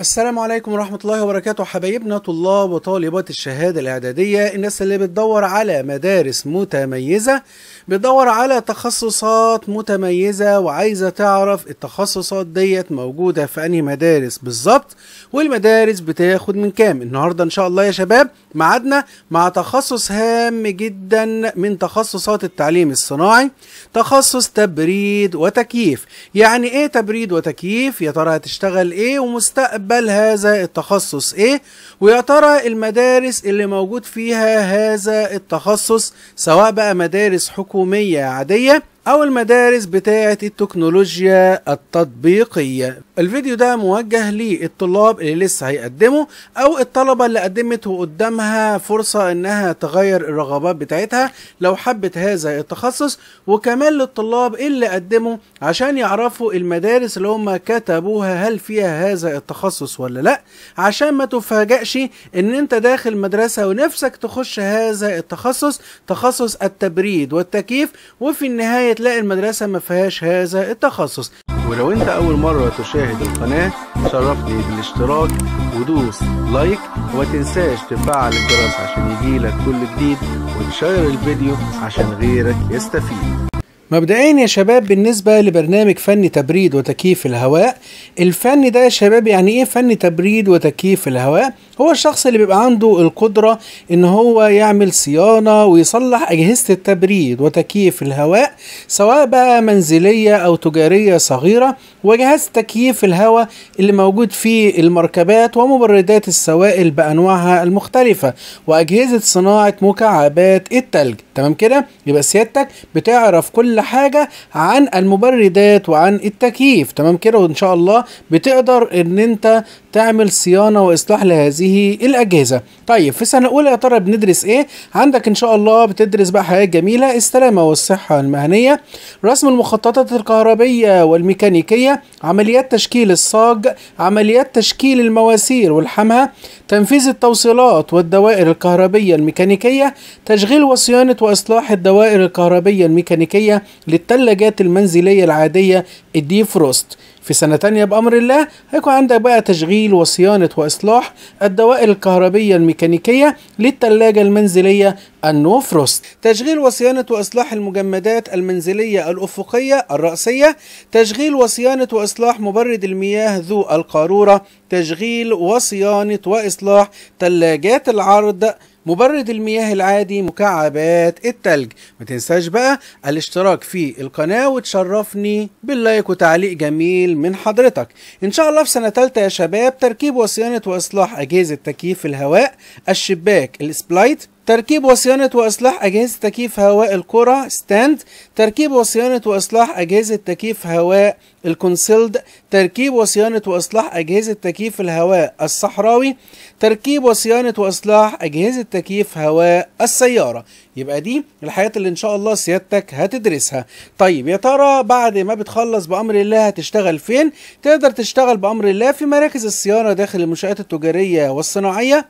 السلام عليكم ورحمة الله وبركاته حبايبنا طلاب وطالبات الشهادة الإعدادية الناس اللي بتدور على مدارس متميزة بتدور على تخصصات متميزة وعايزة تعرف التخصصات ديت موجودة في أنهي مدارس بالظبط والمدارس بتاخد من كام النهاردة إن شاء الله يا شباب معادنا مع تخصص هام جدا من تخصصات التعليم الصناعي تخصص تبريد وتكييف يعني إيه تبريد وتكييف يا ترى هتشتغل إيه ومستقبل يتقبل هذا التخصص ايه ويا ترى المدارس اللي موجود فيها هذا التخصص سواء بقى مدارس حكومية عادية أو المدارس بتاعة التكنولوجيا التطبيقية الفيديو ده موجه للطلاب اللي لسه هيقدموا أو الطلبة اللي قدمت وقدامها فرصة إنها تغير الرغبات بتاعتها لو حبت هذا التخصص وكمان للطلاب اللي قدموا عشان يعرفوا المدارس اللي هم كتبوها هل فيها هذا التخصص ولا لأ عشان ما تفاجأش إن أنت داخل مدرسة ونفسك تخش هذا التخصص تخصص التبريد والتكييف وفي النهاية هتلاقي المدرسة ما فيهاش هذا التخصص ولو انت اول مرة تشاهد القناة شرفني بالاشتراك ودوس لايك وتنساش تفعل الجرس عشان يجيلك كل جديد وتشير الفيديو عشان غيرك يستفيد مبدئيا يا شباب بالنسبة لبرنامج فني تبريد وتكييف الهواء الفن ده يا شباب يعني ايه فني تبريد وتكييف الهواء هو الشخص اللي بيبقى عنده القدرة ان هو يعمل صيانة ويصلح اجهزة التبريد وتكييف الهواء سواء بقى منزلية او تجارية صغيرة وجهاز تكييف الهواء اللي موجود في المركبات ومبردات السوائل بانواعها المختلفة واجهزة صناعة مكعبات التلج تمام كده يبقى سيادتك بتعرف كل حاجه عن المبردات وعن التكييف تمام كده وان شاء الله بتقدر ان انت تعمل صيانة وإصلاح لهذه الأجهزة طيب في سنة أولى يا ترى بندرس إيه؟ عندك إن شاء الله بتدرس بقى حاجات جميلة السلامة والصحة المهنية رسم المخططات الكهربية والميكانيكية عمليات تشكيل الصاج عمليات تشكيل المواسير والحمها تنفيذ التوصيلات والدوائر الكهربية الميكانيكية تشغيل وصيانة وإصلاح الدوائر الكهربية الميكانيكية للثلاجات المنزلية العادية الديفروست في سنة تانية بأمر الله هيكون عندك بقى تشغيل وصيانة وإصلاح الدوائر الكهربية الميكانيكية للتلاجة المنزلية النوفروست تشغيل وصيانة وإصلاح المجمدات المنزلية الأفقية الرأسية تشغيل وصيانة وإصلاح مبرد المياه ذو القارورة تشغيل وصيانة وإصلاح تلاجات العرض مبرد المياه العادي مكعبات التلج ما تنساش بقى الاشتراك في القناة وتشرفني باللايك وتعليق جميل من حضرتك ان شاء الله في سنة تالتة يا شباب تركيب وصيانة واصلاح اجهزة تكييف الهواء الشباك السبلايت تركيب وصيانة وإصلاح أجهزة تكييف هواء الكرة ستاند تركيب وصيانة وإصلاح أجهزة تكييف هواء الكونسيلد تركيب وصيانة وإصلاح أجهزة تكييف الهواء الصحراوي تركيب وصيانة وإصلاح أجهزة تكييف هواء السيارة يبقى دي الحاجات اللي إن شاء الله سيادتك هتدرسها طيب يا ترى بعد ما بتخلص بأمر الله هتشتغل فين تقدر تشتغل بأمر الله في مراكز الصيانة داخل المنشآت التجارية والصناعية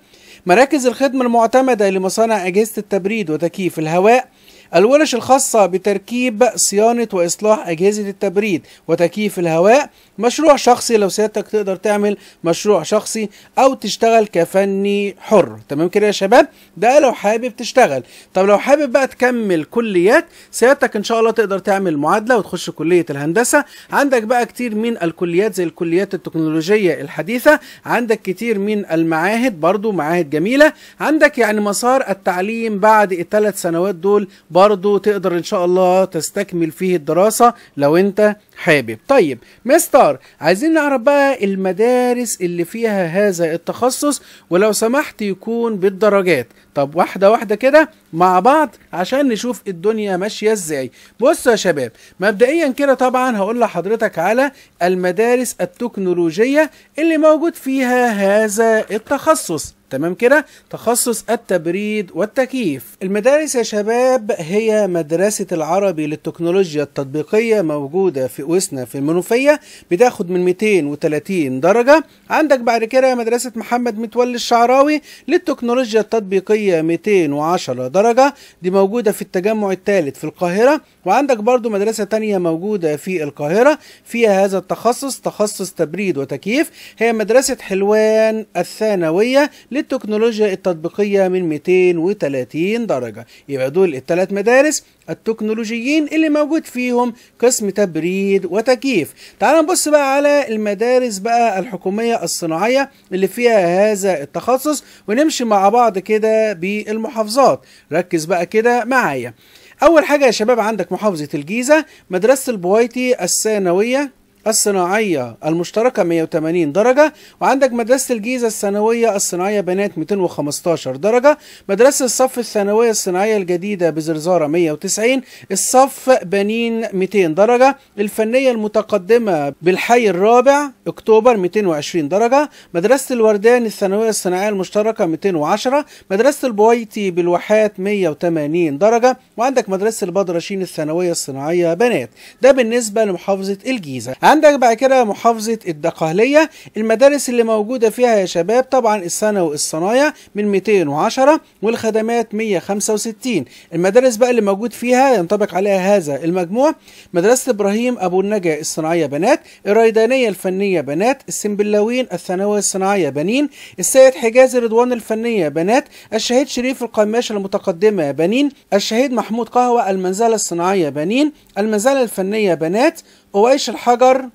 مراكز الخدمة المعتمدة لمصانع أجهزة التبريد وتكييف الهواء الورش الخاصة بتركيب صيانة وإصلاح أجهزة التبريد وتكييف الهواء مشروع شخصي لو سيادتك تقدر تعمل مشروع شخصي أو تشتغل كفني حر تمام كده يا شباب ده لو حابب تشتغل طب لو حابب بقى تكمل كليات سيادتك إن شاء الله تقدر تعمل معادلة وتخش كلية الهندسة عندك بقى كتير من الكليات زي الكليات التكنولوجية الحديثة عندك كتير من المعاهد برضو معاهد جميلة عندك يعني مسار التعليم بعد الثلاث سنوات دول برضو برضو تقدر ان شاء الله تستكمل فيه الدراسة لو انت حابب طيب مستر عايزين نعرف بقى المدارس اللي فيها هذا التخصص ولو سمحت يكون بالدرجات طب واحده واحده كده مع بعض عشان نشوف الدنيا ماشيه ازاي بصوا يا شباب مبدئيا كده طبعا هقول لحضرتك على المدارس التكنولوجيه اللي موجود فيها هذا التخصص تمام كده تخصص التبريد والتكييف المدارس يا شباب هي مدرسه العربي للتكنولوجيا التطبيقيه موجوده في وسنا في المنوفية بتاخد من 230 درجة عندك بعد كده مدرسة محمد متولي الشعراوي للتكنولوجيا التطبيقية 210 درجة دي موجودة في التجمع الثالث في القاهرة وعندك برضو مدرسة تانية موجودة في القاهرة فيها هذا التخصص تخصص تبريد وتكييف هي مدرسة حلوان الثانوية للتكنولوجيا التطبيقية من 230 درجة يبقى دول الثلاث مدارس التكنولوجيين اللي موجود فيهم قسم تبريد تبريد وتكييف تعال نبص بقى على المدارس بقى الحكومية الصناعية اللي فيها هذا التخصص ونمشي مع بعض كده بالمحافظات ركز بقى كده معايا اول حاجة يا شباب عندك محافظة الجيزة مدرسة البويتي الثانوية الصناعية المشتركة 180 درجة وعندك مدرسة الجيزة الثانوية الصناعية بنات 215 درجة مدرسة الصف الثانوية الصناعية الجديدة بزرزارة 190 الصف بنين 200 درجة الفنية المتقدمة بالحي الرابع أكتوبر 220 درجة مدرسة الوردان الثانوية الصناعية المشتركة 210 مدرسة البويتي بالواحات 180 درجة وعندك مدرسة البدرشين الثانوية الصناعية بنات ده بالنسبة لمحافظة الجيزة عندك بعد كده محافظة الدقهلية المدارس اللي موجودة فيها يا شباب طبعا السنة والصنايع من 210 والخدمات 165 المدارس بقى اللي موجود فيها ينطبق عليها هذا المجموع مدرسة إبراهيم أبو النجا الصناعية بنات الريدانية الفنية بنات السنبلاوين الثانوية الصناعية بنين السيد حجازي رضوان الفنية بنات الشهيد شريف القماش المتقدمة بنين الشهيد محمود قهوة المنزلة الصناعية بنين المنزلة الفنية بنات قويش الحجر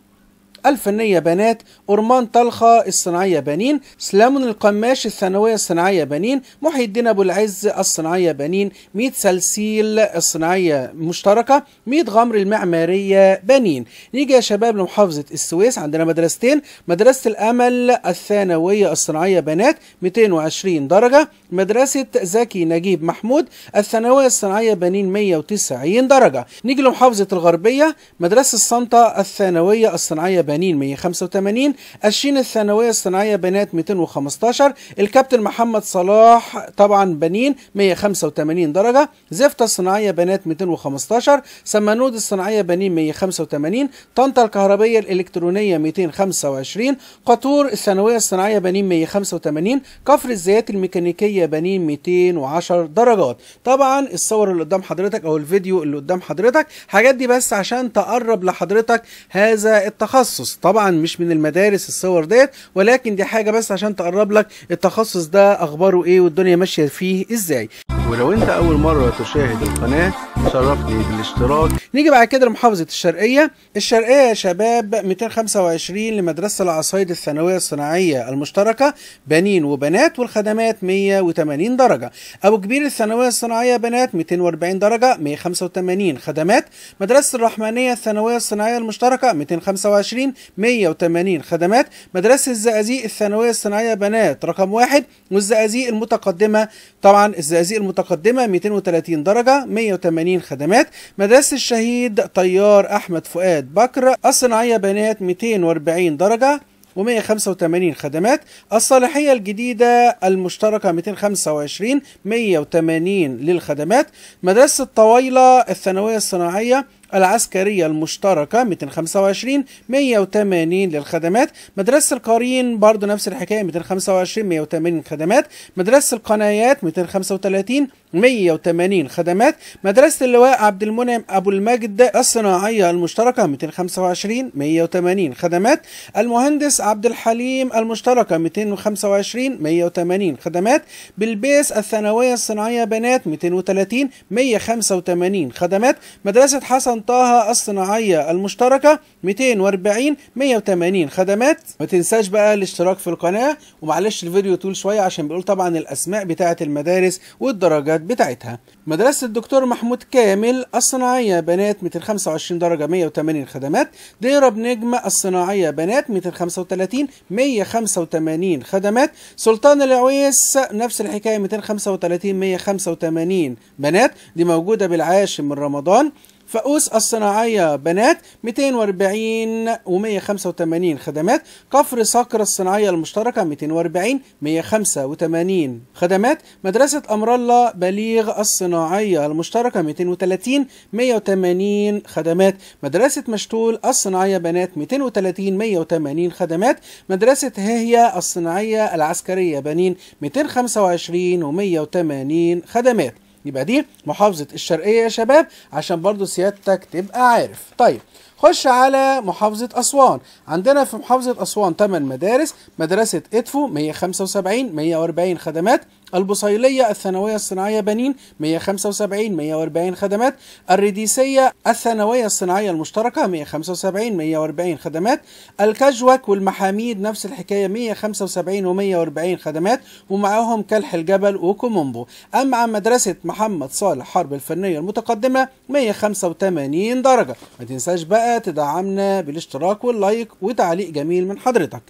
الفنية بنات أرمان طلخة الصناعية بنين سلامون القماش الثانوية الصناعية بنين محي الدين أبو العز الصناعية بنين ميت سلسيل الصناعية مشتركة ميت غمر المعمارية بنين نيجي يا شباب لمحافظة السويس عندنا مدرستين مدرسة الأمل الثانوية الصناعية بنات 220 درجة مدرسة زكي نجيب محمود الثانوية الصناعية بنين 190 درجة نيجي لمحافظة الغربية مدرسة الصنطة الثانوية الصناعية بنين 80 185 الشين الثانويه الصناعيه بنات 215 الكابتن محمد صلاح طبعا بنين 185 درجه زفت الصناعيه بنات 215 سمنود الصناعيه بنين 185 طنطا الكهربيه الالكترونيه 225 قطور الثانويه الصناعيه بنين 185 كفر الزيات الميكانيكيه بنين 210 درجات طبعا الصور اللي قدام حضرتك او الفيديو اللي قدام حضرتك حاجات دي بس عشان تقرب لحضرتك هذا التخصص التخصص طبعا مش من المدارس الصور ديت ولكن دي حاجه بس عشان تقرب لك التخصص ده اخباره ايه والدنيا ماشيه فيه ازاي ولو انت اول مره تشاهد القناه شرفني بالاشتراك نيجي بعد كده لمحافظه الشرقيه الشرقيه يا شباب 225 لمدرسه العصايد الثانويه الصناعيه المشتركه بنين وبنات والخدمات 180 درجه ابو كبير الثانويه الصناعيه بنات 240 درجه 185 خدمات مدرسه الرحمانيه الثانويه الصناعيه المشتركه 225 180 خدمات مدرسه الزقازيق الثانويه الصناعيه بنات رقم واحد والزقازيق المتقدمه طبعا الزقازيق المتقدمة متقدمة 230 درجة 180 خدمات مدرسة الشهيد طيار أحمد فؤاد بكر الصناعية بنات 240 درجة و185 خدمات الصالحية الجديدة المشتركة 225 180 للخدمات مدرسة الطويله الثانوية الصناعية العسكرية المشتركة 225 180 للخدمات مدرسة القارين برضو نفس الحكاية 225 180 خدمات مدرسة القنايات 235 180 خدمات مدرسة اللواء عبد المنعم أبو المجد الصناعية المشتركة 225 180 خدمات المهندس عبد الحليم المشتركة 225 180 خدمات بالبيس الثانوية الصناعية بنات 230 185 خدمات مدرسة حسن طه الصناعية المشتركة 240 180 خدمات ما تنساش بقى الاشتراك في القناة ومعلش الفيديو طول شوية عشان بيقول طبعا الأسماء بتاعة المدارس والدرجات بتاعتها مدرسة الدكتور محمود كامل الصناعية بنات 225 درجة 180 خدمات ديرة بنجمة الصناعية بنات 235 185 خدمات سلطان العويس نفس الحكاية 235 185 بنات دي موجودة بالعاشر من رمضان فؤوس الصناعية بنات 240 و 185 خدمات كفر صقر الصناعية المشتركة 240 185 خدمات مدرسة أمر الله بليغ الصناعية المشتركة 230 180 خدمات مدرسة مشتول الصناعية بنات 230 180 خدمات مدرسة هيهيا الصناعية العسكرية بنين 225 و 180 خدمات يبقى دي محافظه الشرقيه يا شباب عشان برضو سيادتك تبقى عارف طيب خش على محافظة أسوان عندنا في محافظة أسوان 8 مدارس مدرسة إدفو 175 140 خدمات البصيلية الثانوية الصناعية بنين 175 140 خدمات الرديسية الثانوية الصناعية المشتركة 175 140 خدمات الكجوك والمحاميد نفس الحكاية 175 و140 خدمات ومعاهم كلح الجبل وكومومبو أما عن مدرسة محمد صالح حرب الفنية المتقدمة 185 درجة ما تنساش بقى تدعمنا بالاشتراك واللايك وتعليق جميل من حضرتك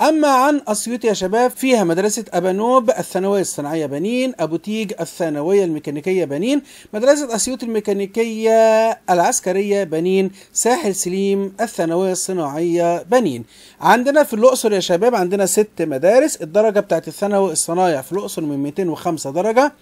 أما عن أسيوط يا شباب فيها مدرسة أبانوب الثانوية الصناعية الصناعية بنين أبو تيج الثانوية الميكانيكية بنين مدرسة أسيوط الميكانيكية العسكرية بنين ساحل سليم الثانوية الصناعية بنين عندنا في الأقصر يا شباب عندنا ست مدارس الدرجة بتاعت الثانوي الصنايع في الأقصر من 205 درجة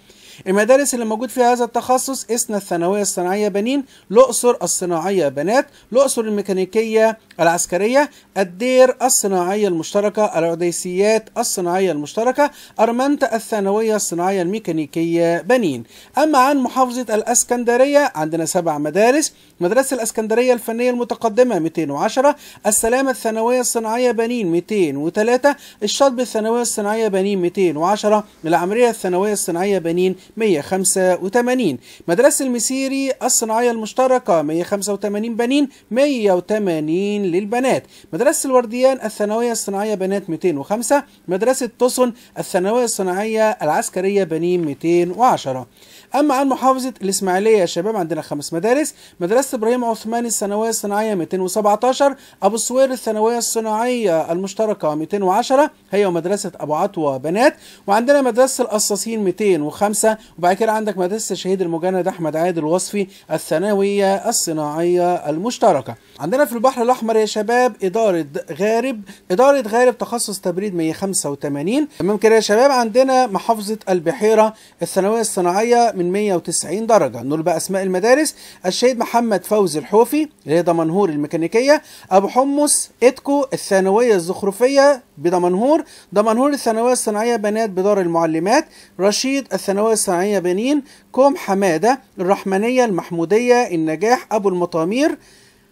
المدارس اللي موجود فيها هذا التخصص إسنا الثانوية الصناعية بنين الأقصر الصناعية بنات الأقصر الميكانيكية العسكرية الدير الصناعية المشتركة العديسيات الصناعية المشتركة أرمنت الثانوية الصناعية الميكانيكية بنين أما عن محافظة الأسكندرية عندنا سبع مدارس مدرسة الإسكندرية الفنية المتقدمة 210 السلامة الثانوية الصناعية بنين 203 الشطب الثانوية الصناعية بنين 210 العمرية الثانوية الصناعية بنين 185 مدرسة المسيري الصناعية المشتركة 185 بنين 180 للبنات مدرسة الورديان الثانوية الصناعية بنات 205 مدرسة طسن الثانوية الصناعية العسكرية بنين 210 اما عن محافظه الاسماعيليه يا شباب عندنا خمس مدارس مدرسه ابراهيم عثمان الثانويه الصناعيه 217 ابو السوير الثانويه الصناعيه المشتركه 210 هي ومدرسه ابو عطوه بنات وعندنا مدرسه القصاصين 205 وبعد كده عندك مدرسه الشهيد المجند احمد عادل وصفي الثانويه الصناعيه المشتركه عندنا في البحر الاحمر يا شباب اداره غارب اداره غارب تخصص تبريد 185 تمام كده يا شباب عندنا محافظه البحيره الثانويه الصناعيه من 190 درجة نقول بقى أسماء المدارس الشهيد محمد فوزي الحوفي اللي هي دمنهور الميكانيكية أبو حمص إتكو الثانوية الزخرفية بدمنهور دمنهور الثانوية الصناعية بنات بدار المعلمات رشيد الثانوية الصناعية بنين كوم حمادة الرحمنية المحمودية النجاح أبو المطامير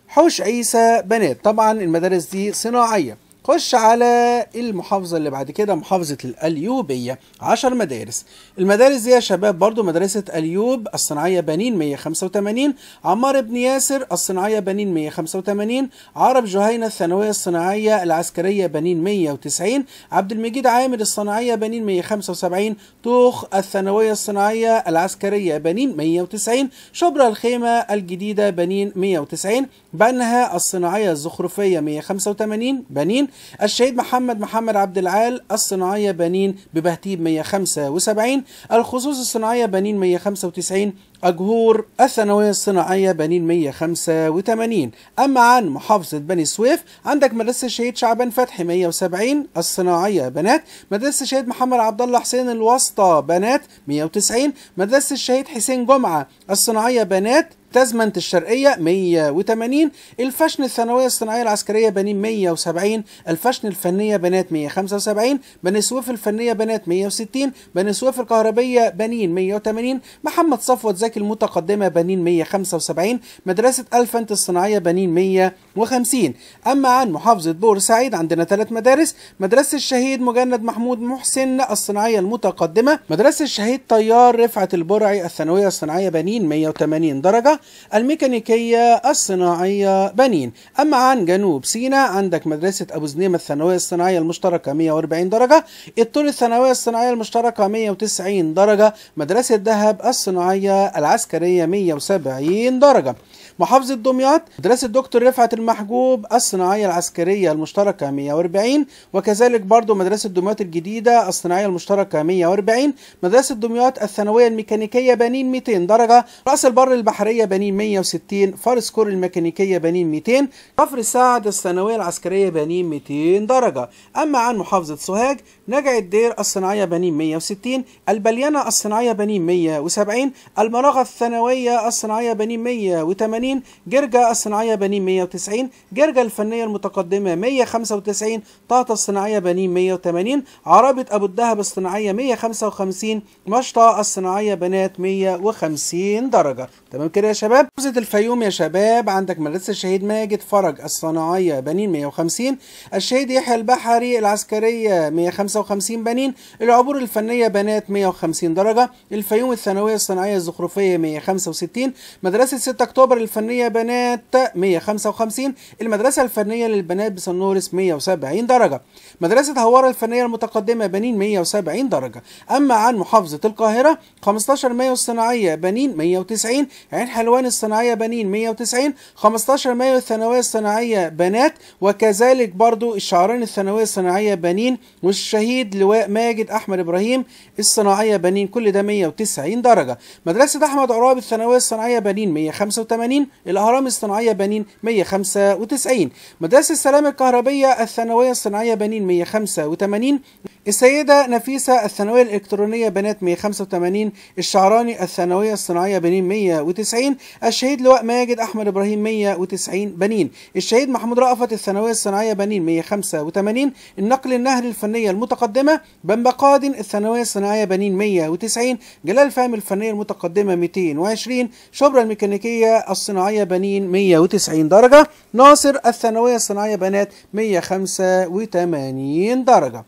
حوش عيسى بنات طبعا المدارس دي صناعيه خش على المحافظة اللي بعد كده محافظة الأليوبية 10 مدارس المدارس دي يا شباب برضو مدرسة أليوب الصناعية بنين 185 عمار بن ياسر الصناعية بنين 185 عرب جهينة الثانوية الصناعية العسكرية بنين 190 عبد المجيد عامر الصناعية بنين 175 توخ الثانوية الصناعية العسكرية بنين 190 شبرا الخيمة الجديدة بنين 190 بنها الصناعية الزخرفية 185 بنين الشهيد محمد محمد عبد العال الصناعية بنين ببهتيب 175 الخصوص الصناعية بنين 195 أجهور الثانوية الصناعية بنين 185 أما عن محافظة بني سويف عندك مدرسة الشهيد شعبان فتحي 170 الصناعية بنات مدرسة الشهيد محمد عبد الله حسين الواسطة بنات 190 مدرسة الشهيد حسين جمعة الصناعية بنات تزمنت الشرقية 180 الفشن الثانوية الصناعية العسكرية بنين 170 الفشن الفنية بنات 175 بني سويف الفنية بنات 160 بني سويف الكهربية بنين 180 محمد صفوت زكي المتقدمة بنين 175 مدرسة ألفنت الصناعية بنين 100 وخمسين أما عن محافظة بورسعيد عندنا ثلاث مدارس مدرسة الشهيد مجند محمود محسن الصناعية المتقدمة مدرسة الشهيد طيار رفعة البرعي الثانوية الصناعية بنين 180 درجة الميكانيكية الصناعية بنين أما عن جنوب سيناء عندك مدرسة أبو زنيمة الثانوية الصناعية المشتركة 140 درجة الطول الثانوية الصناعية المشتركة 190 درجة مدرسة دهب الصناعية العسكرية 170 درجة محافظة دمياط مدرسة دكتور رفعت الم محجوب الصناعية العسكرية المشتركة 140 وكذلك برضو مدرسة دمياط الجديدة الصناعية المشتركة 140 مدرسة دمياط الثانوية الميكانيكية بنين 200 درجة رأس البر البحرية بنين 160 فار سكور الميكانيكية بنين 200 كفر سعد الثانوية العسكرية بنين 200 درجة أما عن محافظة سوهاج نجع الدير الصناعية بنين 160 البليانة الصناعية بنين 170 المراغة الثانوية الصناعية بنين 180 جرجة الصناعية بنين 190 195 جرجة الفنية المتقدمة 195 طاطا الصناعية بنين 180 عربة أبو الذهب الصناعية 155 مشطة الصناعية بنات 150 درجة تمام كده يا شباب محافظة الفيوم يا شباب عندك مدرسة الشهيد ماجد فرج الصناعية بنين 150 الشهيد يحيى البحري العسكرية 155 بنين العبور الفنية بنات 150 درجة الفيوم الثانوية الصناعية الزخرفية 165 مدرسة 6 أكتوبر الفنية بنات 155 1970 المدرسة الفنية للبنات بسنورس 170 درجة مدرسة هوارة الفنية المتقدمة بنين 170 درجة أما عن محافظة القاهرة 15 مايو الصناعية بنين 190 عين حلوان الصناعية بنين 190 15 مايو الثانوية الصناعية بنات وكذلك برضو الشعران الثانوية الصناعية بنين والشهيد لواء ماجد أحمد إبراهيم الصناعية بنين كل ده 190 درجة مدرسة أحمد عراب الثانوية الصناعية بنين 185 الأهرام الصناعية بنين 185 195 مدرسة السلام الكهربية الثانوية الصناعية بنين 185 السيدة نفيسة الثانوية الإلكترونية بنات 185 الشعراني الثانوية الصناعية بنين 190 الشهيد لواء ماجد أحمد إبراهيم 190 بنين الشهيد محمود رأفت الثانوية الصناعية بنين 185 النقل النهري الفنية المتقدمة بنبا قادن الثانوية الصناعية بنين 190 جلال فهم الفنية المتقدمة 220 شبرا الميكانيكية الصناعية بنين 190 درجة ناصر الثانوية الصناعية بنات 185 درجة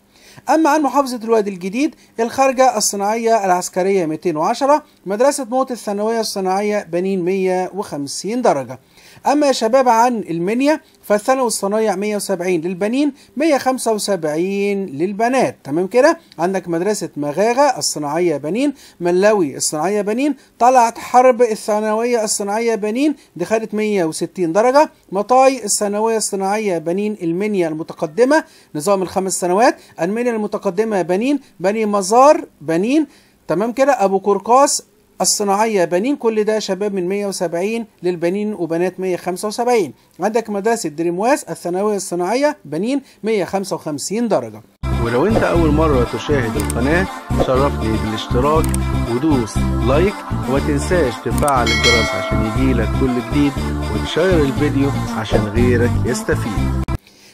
أما عن محافظة الوادي الجديد الخارجة الصناعية العسكرية 210 مدرسة موت الثانوية الصناعية بنين 150 درجة أما يا شباب عن المنيا فالثانوي الصنايع 170 للبنين 175 للبنات تمام كده عندك مدرسة مغاغة الصناعية بنين ملاوي الصناعية بنين طلعت حرب الثانوية الصناعية بنين دي خدت 160 درجة مطاي الثانوية الصناعية بنين المنيا المتقدمة نظام الخمس سنوات المنيا المتقدمة بنين بني مزار بنين تمام كده أبو قرقاس الصناعية بنين كل ده شباب من 170 للبنين وبنات 175 عندك مدرسة دريمواس الثانوية الصناعية بنين 155 درجة ولو انت اول مرة تشاهد القناة شرفني بالاشتراك ودوس لايك وما تنساش تفعل الجرس عشان يجيلك كل جديد وتشير الفيديو عشان غيرك يستفيد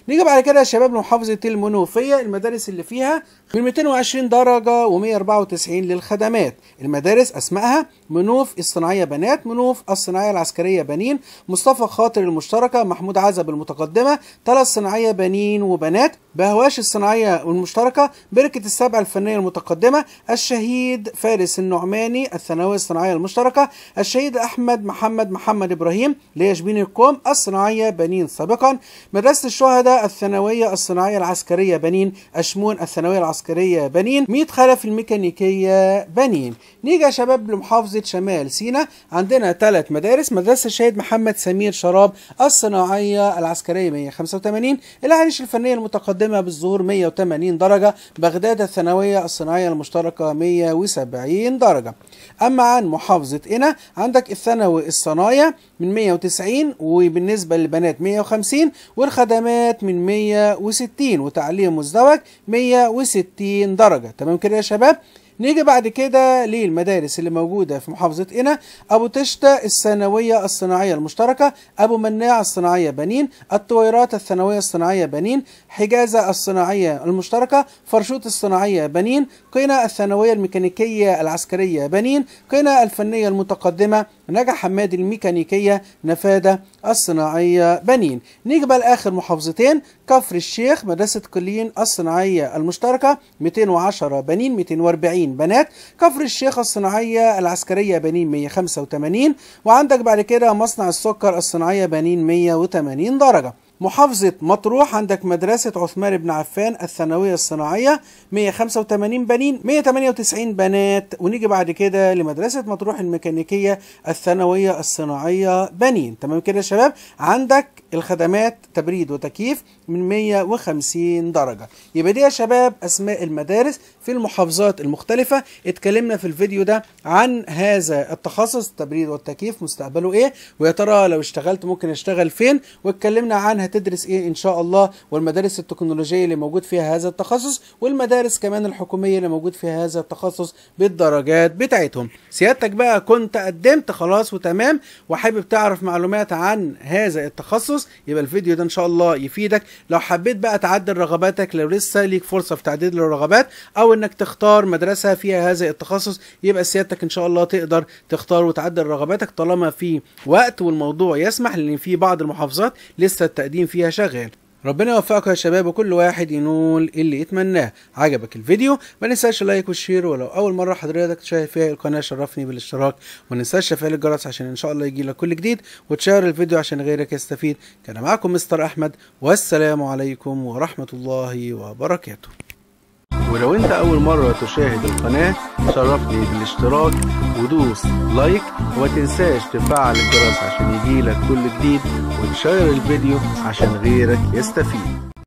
نيجي بعد كده يا شباب لمحافظه المنوفيه المدارس اللي فيها من 220 درجه و194 للخدمات المدارس اسمائها منوف الصناعيه بنات منوف الصناعيه العسكريه بنين مصطفى خاطر المشتركه محمود عزب المتقدمه تلا الصناعيه بنين وبنات بهواش الصناعيه المشتركه بركه السبع الفنيه المتقدمه الشهيد فارس النعماني الثانويه الصناعيه المشتركه الشهيد احمد محمد محمد ابراهيم ليشبين الكوم الصناعيه بنين سابقا مدرسه الشهداء الثانوية الصناعية العسكرية بنين أشمون الثانوية العسكرية بنين ميت خلف الميكانيكية بنين نيجي يا شباب لمحافظة شمال سينا عندنا ثلاث مدارس مدرسة الشهيد محمد سمير شراب الصناعية العسكرية 185 العريش الفنية المتقدمة بالظهور 180 درجة بغداد الثانوية الصناعية المشتركة 170 درجة أما عن محافظة إنا عندك الثانوي الصنايع من 190 وبالنسبة للبنات 150 والخدمات من 160 وتعليق مزدوج 160 درجة تمام كده يا شباب نيجي بعد كده للمدارس اللي موجودة في محافظة قنا أبو تشتا الثانوية الصناعية المشتركة أبو مناع الصناعية بنين الطويرات الثانوية الصناعية بنين حجازة الصناعية المشتركة فرشوط الصناعية بنين قنا الثانوية الميكانيكية العسكرية بنين قنا الفنية المتقدمة نجح حماد الميكانيكية نفادة الصناعية بنين نيجي بقى لآخر محافظتين كفر الشيخ مدرسة كلين الصناعية المشتركة 210 بنين 240 بنات كفر الشيخ الصناعية العسكرية بنين 185 وعندك بعد كده مصنع السكر الصناعية بنين 180 درجة محافظة مطروح عندك مدرسة عثمان بن عفان الثانوية الصناعية 185 بنين 198 بنات ونيجي بعد كده لمدرسة مطروح الميكانيكية الثانوية الصناعية بنين تمام كده يا شباب عندك الخدمات تبريد وتكييف من 150 درجة يبقى دي يا شباب أسماء المدارس في المحافظات المختلفة اتكلمنا في الفيديو ده عن هذا التخصص التبريد والتكييف مستقبله ايه ويا ترى لو اشتغلت ممكن اشتغل فين واتكلمنا عن منها تدرس ايه ان شاء الله والمدارس التكنولوجيه اللي موجود فيها هذا التخصص والمدارس كمان الحكوميه اللي موجود فيها هذا التخصص بالدرجات بتاعتهم سيادتك بقى كنت قدمت خلاص وتمام وحابب تعرف معلومات عن هذا التخصص يبقى الفيديو ده ان شاء الله يفيدك لو حبيت بقى تعدل رغباتك لو لسه ليك فرصه في تعديل الرغبات او انك تختار مدرسه فيها هذا التخصص يبقى سيادتك ان شاء الله تقدر تختار وتعدل رغباتك طالما في وقت والموضوع يسمح لان في بعض المحافظات لسه التقديم قاعدين فيها شغال ربنا يوفقكم يا شباب وكل واحد ينول اللي يتمناه عجبك الفيديو ما ننساش اللايك والشير ولو اول مره حضرتك تشاهد فيها القناه شرفني بالاشتراك وما ننساش تفعيل الجرس عشان ان شاء الله يجي لك كل جديد وتشير الفيديو عشان غيرك يستفيد كان معكم مستر احمد والسلام عليكم ورحمه الله وبركاته ولو انت اول مرة تشاهد القناة شرفني بالاشتراك ودوس لايك وما تنساش تفعل الجرس عشان يجيلك كل جديد وتشير الفيديو عشان غيرك يستفيد